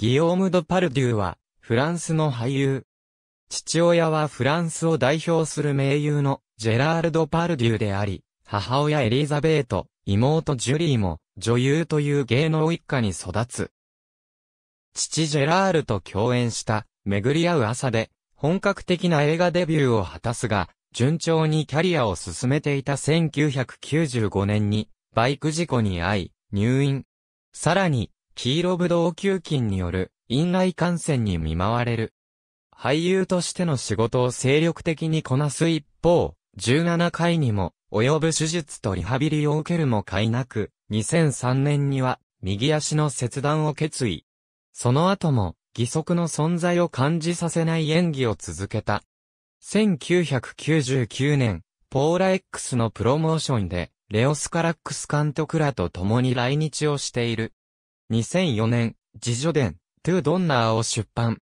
ギオーム・ド・パルデューは、フランスの俳優。父親はフランスを代表する名優のジェラールド・パルデューであり、母親エリザベート、妹ジュリーも女優という芸能一家に育つ。父ジェラールと共演した巡り合う朝で本格的な映画デビューを果たすが、順調にキャリアを進めていた1995年にバイク事故に遭い入院。さらに黄色ブドウ球菌による院内感染に見舞われる。俳優としての仕事を精力的にこなす一方、17回にも及ぶ手術とリハビリを受けるも甲斐なく、2003年には右足の切断を決意。その後も義足の存在を感じさせない演技を続けた。1999年、ポーラ X のプロモーションで、レオスカラックス監督らと共に来日をしている。2004年、自助伝、トゥ・ドンナーを出版。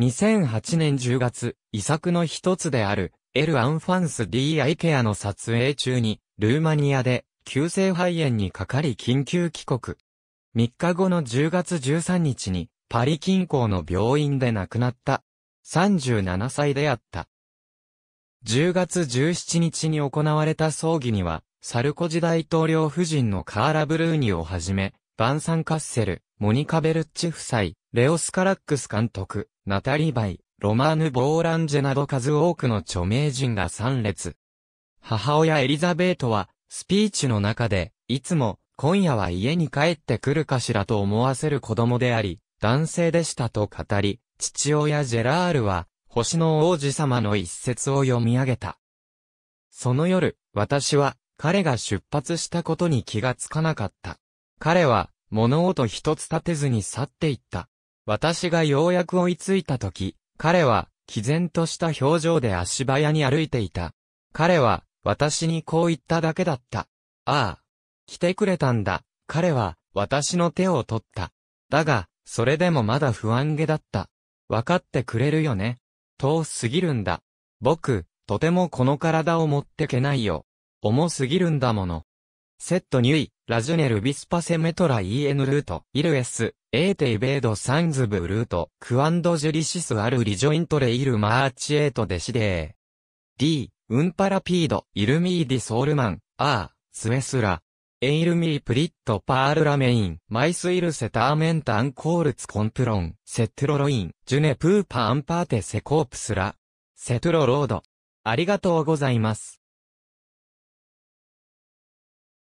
2008年10月、遺作の一つである、エル・アンファンス・ディ・アイケアの撮影中に、ルーマニアで、急性肺炎にかかり緊急帰国。3日後の10月13日に、パリ近郊の病院で亡くなった。37歳であった。10月17日に行われた葬儀には、サルコジ大統領夫人のカーラ・ブルーニをはじめ、バンサン・カッセル、モニカ・ベルッチ夫妻、レオス・カラックス監督、ナタリー・バイ、ロマーヌ・ボーランジェなど数多くの著名人が参列。母親エリザベートは、スピーチの中で、いつも、今夜は家に帰ってくるかしらと思わせる子供であり、男性でしたと語り、父親ジェラールは、星の王子様の一節を読み上げた。その夜、私は、彼が出発したことに気がつかなかった。彼は、物音一つ立てずに去っていった。私がようやく追いついた時、彼は、毅然とした表情で足早に歩いていた。彼は、私にこう言っただけだった。ああ、来てくれたんだ。彼は、私の手を取った。だが、それでもまだ不安げだった。わかってくれるよね。遠すぎるんだ。僕、とてもこの体を持ってけないよ。重すぎるんだもの。セットに。ュラジュネルビスパセメトラ EN ルート、イルエス、エーテイベードサンズブルート、クアンドジュリシスアルリジョイントレイルマーチエートデシデー。D、ウンパラピード、イルミーディソールマン、アー、スエスラ。エイルミープリットパールラメイン、マイスイルセターメンタンコールツコンプロン、セトロロイン、ジュネプーパアンパーテセコープスラ。セトロロード。ありがとうございます。